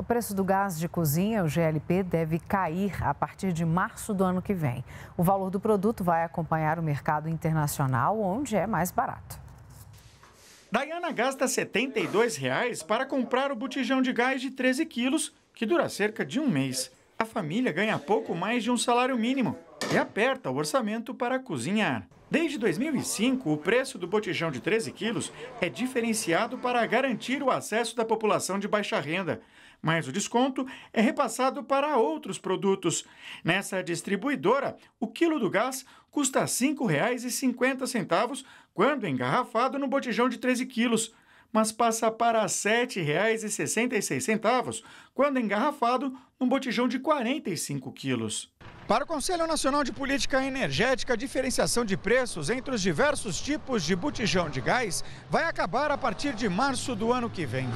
O preço do gás de cozinha, o GLP, deve cair a partir de março do ano que vem. O valor do produto vai acompanhar o mercado internacional, onde é mais barato. Dayana gasta R$ 72 para comprar o botijão de gás de 13 quilos, que dura cerca de um mês. A família ganha pouco mais de um salário mínimo e aperta o orçamento para cozinhar. Desde 2005, o preço do botijão de 13 quilos é diferenciado para garantir o acesso da população de baixa renda. Mas o desconto é repassado para outros produtos. Nessa distribuidora, o quilo do gás custa R$ 5,50 quando é engarrafado no botijão de 13 quilos, mas passa para R$ 7,66 quando é engarrafado num botijão de 45 quilos. Para o Conselho Nacional de Política Energética, a diferenciação de preços entre os diversos tipos de botijão de gás vai acabar a partir de março do ano que vem.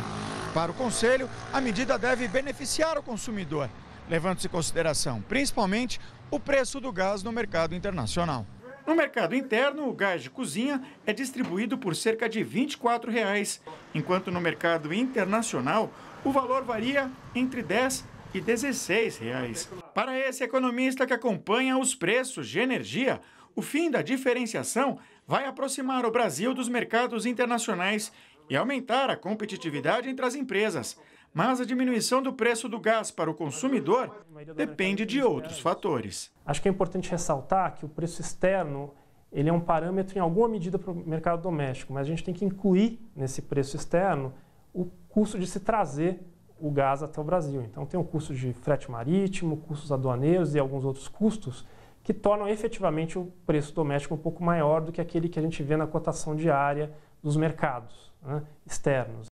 Para o Conselho, a medida deve beneficiar o consumidor, levando-se em consideração principalmente o preço do gás no mercado internacional. No mercado interno, o gás de cozinha é distribuído por cerca de R$ 24, reais, enquanto no mercado internacional o valor varia entre 10 e Para esse economista que acompanha os preços de energia, o fim da diferenciação vai aproximar o Brasil dos mercados internacionais e aumentar a competitividade entre as empresas. Mas a diminuição do preço do gás para o consumidor depende de outros fatores. Acho que é importante ressaltar que o preço externo ele é um parâmetro em alguma medida para o mercado doméstico, mas a gente tem que incluir nesse preço externo o custo de se trazer o gás até o Brasil. Então tem um custo de frete marítimo, custos aduaneiros e alguns outros custos que tornam efetivamente o preço doméstico um pouco maior do que aquele que a gente vê na cotação diária dos mercados né, externos.